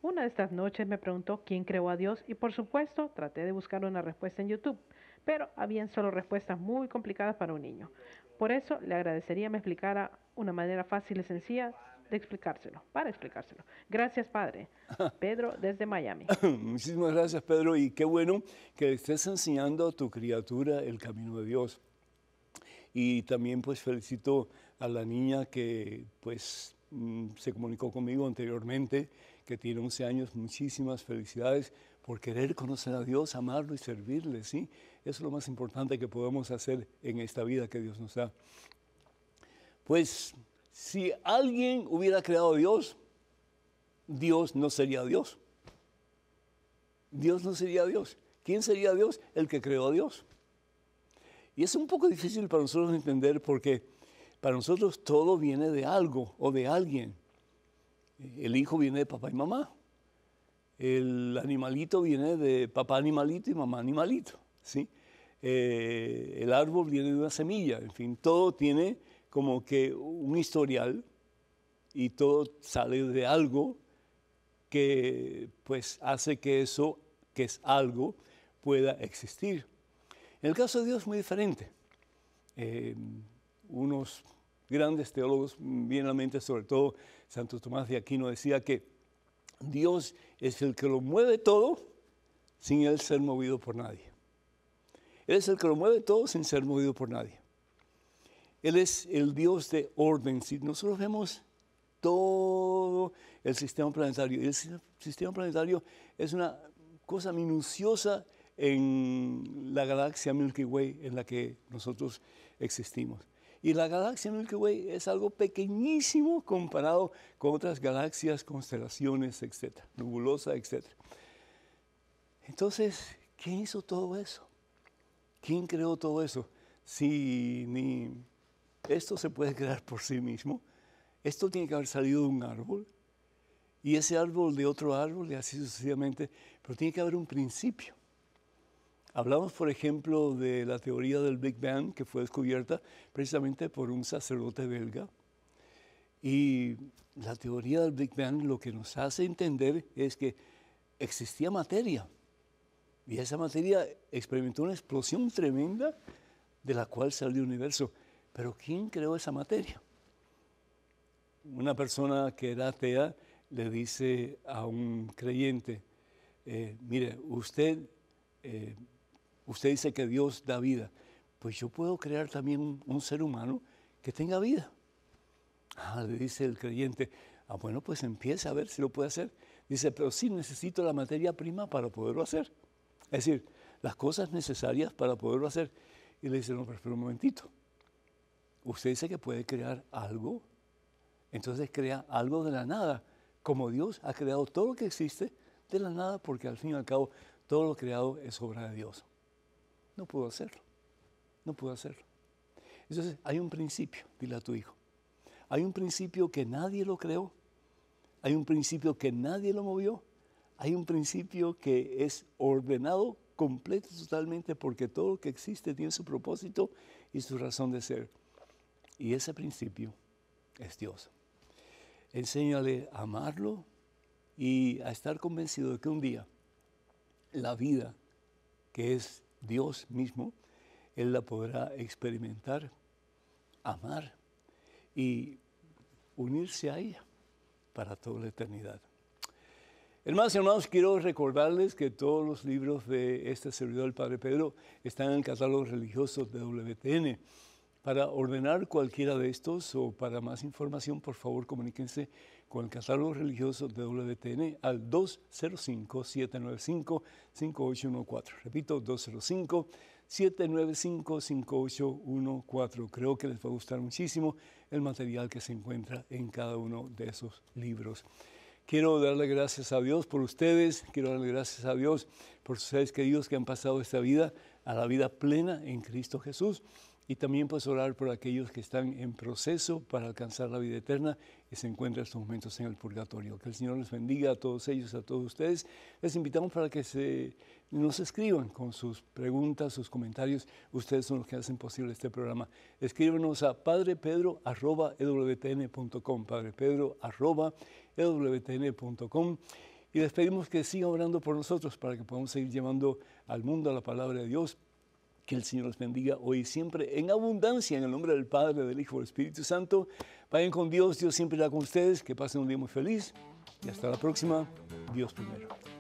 Una de estas noches me preguntó quién creó a Dios y por supuesto traté de buscar una respuesta en YouTube, pero habían solo respuestas muy complicadas para un niño. Por eso le agradecería me explicara una manera fácil y sencilla de explicárselo, para explicárselo. Gracias, padre. Pedro desde Miami. Muchísimas gracias, Pedro, y qué bueno que estés enseñando a tu criatura el camino de Dios. Y también pues felicito a la niña que pues mm, se comunicó conmigo anteriormente que tiene 11 años, muchísimas felicidades por querer conocer a Dios, amarlo y servirle, ¿sí? Eso es lo más importante que podemos hacer en esta vida que Dios nos da. Pues si alguien hubiera creado a Dios, Dios no sería Dios. Dios no sería Dios. ¿Quién sería Dios? El que creó a Dios. Y es un poco difícil para nosotros entender porque para nosotros todo viene de algo o de alguien. El hijo viene de papá y mamá. El animalito viene de papá animalito y mamá animalito. ¿sí? Eh, el árbol viene de una semilla. En fin, todo tiene como que un historial y todo sale de algo que pues hace que eso que es algo pueda existir. el caso de Dios es muy diferente. Eh, unos grandes teólogos, bien la mente sobre todo Santo Tomás de Aquino decía que Dios es el que lo mueve todo sin él ser movido por nadie. Él es el que lo mueve todo sin ser movido por nadie. Él es el Dios de orden. Si nosotros vemos todo el sistema planetario, el sistema planetario es una cosa minuciosa en la galaxia Milky Way en la que nosotros existimos. Y la galaxia Milky Way es algo pequeñísimo comparado con otras galaxias, constelaciones, etcétera, nubulosa, etcétera. Entonces, ¿quién hizo todo eso? ¿Quién creó todo eso? Si ni esto se puede crear por sí mismo, esto tiene que haber salido de un árbol y ese árbol de otro árbol y así sucesivamente, pero tiene que haber un principio. Hablamos, por ejemplo, de la teoría del Big Bang, que fue descubierta precisamente por un sacerdote belga. Y la teoría del Big Bang lo que nos hace entender es que existía materia. Y esa materia experimentó una explosión tremenda de la cual salió el universo. Pero ¿quién creó esa materia? Una persona que era atea le dice a un creyente, eh, mire, usted eh, Usted dice que Dios da vida. Pues yo puedo crear también un, ser humano que tenga vida. Ah, le dice el creyente, ah, bueno, pues empieza a ver si lo puede hacer. Dice, pero sí necesito la materia prima para poderlo hacer. Es decir, las cosas necesarias para poderlo hacer. Y le dice, no, pero espera un momentito. Usted dice que puede crear algo, entonces crea algo de la nada, como Dios ha creado todo lo que existe de la nada, porque al fin y al cabo todo lo creado es obra de Dios. No pudo hacerlo. No pudo hacerlo. Entonces, hay un principio, dile a tu hijo. Hay un principio que nadie lo creó. Hay un principio que nadie lo movió. Hay un principio que es ordenado completo totalmente porque todo lo que existe tiene su propósito y su razón de ser. Y ese principio es Dios. Enséñale a amarlo y a estar convencido de que un día la vida, que es Dios mismo, él la podrá experimentar, amar y unirse a ella para toda la eternidad. Hermanos y hermanos, quiero recordarles que todos los libros de este servidor del Padre Pedro están en el catálogo religioso de WTN. Para ordenar cualquiera de estos o para más información, por favor comuníquense con el catálogo religioso de WTN al 205-795-5814. Repito, 205-795-5814. Creo que les va a gustar muchísimo el material que se encuentra en cada uno de esos libros. Quiero darle gracias a Dios por ustedes, quiero darle gracias a Dios por sus seres queridos que han pasado esta vida a la vida plena en Cristo Jesús. Y también puedes orar por aquellos que están en proceso para alcanzar la vida eterna y se encuentran estos momentos en el purgatorio. Que el Señor les bendiga a todos ellos, a todos ustedes. Les invitamos para que nos escriban con sus preguntas, sus comentarios. Ustedes son los que hacen posible este programa. Escríbanos a padrepedro.com, e padrepedro.com. E y les pedimos que sigan orando por nosotros para que podamos seguir llevando al mundo la palabra de Dios que el Señor los bendiga hoy y siempre en abundancia, en el nombre del Padre, del Hijo y del Espíritu Santo. Vayan con Dios, Dios siempre está con ustedes. Que pasen un día muy feliz y hasta la próxima. Dios primero.